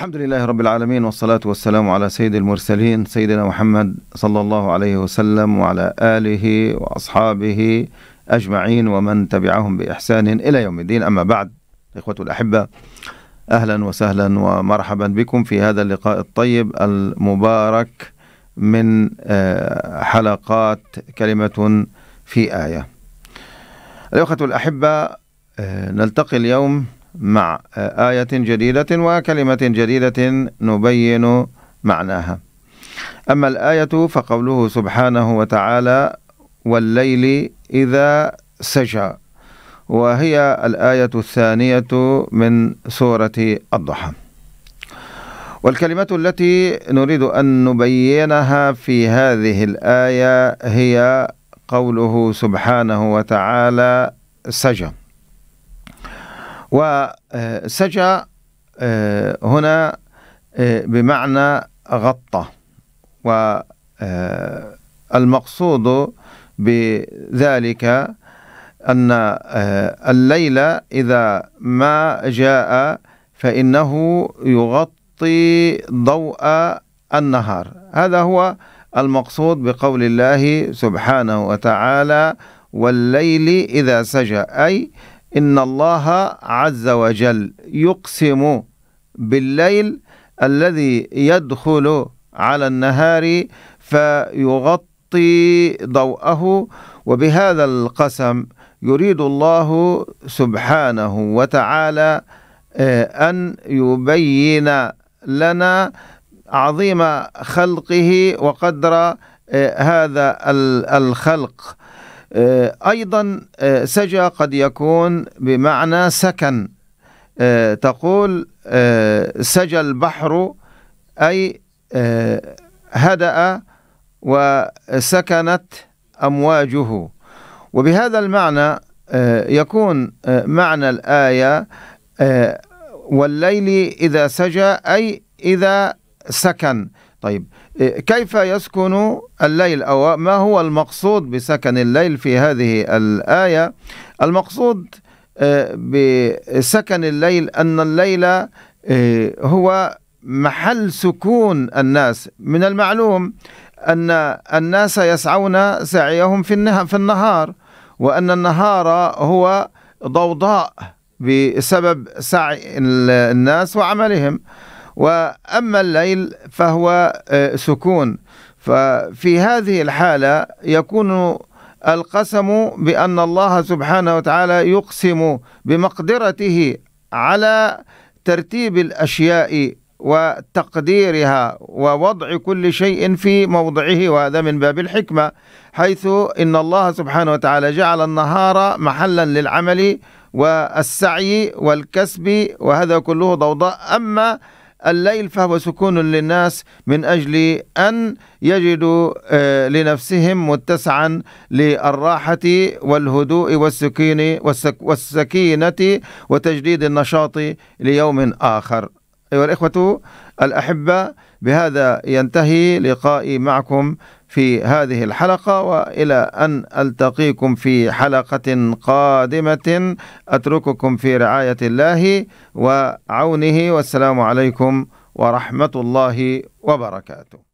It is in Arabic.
الحمد لله رب العالمين والصلاة والسلام على سيد المرسلين سيدنا محمد صلى الله عليه وسلم وعلى آله وأصحابه أجمعين ومن تبعهم بإحسان إلى يوم الدين أما بعد إخوة الأحبة أهلا وسهلا ومرحبا بكم في هذا اللقاء الطيب المبارك من آه، حلقات كلمة في آية الأخوة الأحبة آه، نلتقي اليوم مع آية جديدة وكلمة جديدة نبين معناها. أما الآية فقوله سبحانه وتعالى: والليل إذا سجى، وهي الآية الثانية من سورة الضحى. والكلمة التي نريد أن نبينها في هذه الآية هي قوله سبحانه وتعالى سجى وسجى آه، هنا آه، بمعنى غطى والمقصود آه، بذلك أن الليل إذا ما جاء فإنه يغطي ضوء النهار هذا هو المقصود بقول الله سبحانه وتعالى والليل إذا سجى أي إن الله عز وجل يقسم بالليل الذي يدخل على النهار فيغطي ضوءه وبهذا القسم يريد الله سبحانه وتعالى آه، أن يبين لنا عظيم خلقه وقدر آه، هذا الخلق آه، أيضا آه، سجى قد يكون بمعنى سكن آه، تقول سجى البحر أي هدأ وسكنت أمواجه وبهذا المعنى يكون معنى الآية والليل إذا سجى أي إذا سكن طيب إيه، كيف يسكن الليل أو ما هو المقصود بسكن الليل في هذه الآية المقصود إيه، بسكن الليل أن الليل إيه، هو محل سكون الناس من المعلوم أن الناس يسعون سعيهم في النهار وأن النهار هو ضوضاء بسبب سعي الناس وعملهم وأما الليل فهو آه، سكون ففي هذه الحالة يكون القسم بأن الله سبحانه وتعالى يقسم بمقدرته على ترتيب الأشياء وتقديرها ووضع كل شيء في موضعه وهذا من باب الحكمة حيث إن الله سبحانه وتعالى جعل النهار محلا للعمل والسعي والكسب وهذا كله ضوضاء أما الليل فهو سكون للناس من أجل أن يجدوا آه، لنفسهم متسعا للراحة والهدوء والسكين والسكينة وتجديد النشاط ليوم آخر أيها الإخوة الأحبة بهذا ينتهي لقائي معكم في هذه الحلقة وإلى أن ألتقيكم في حلقة قادمة أترككم في رعاية الله وعونه والسلام عليكم ورحمة الله وبركاته.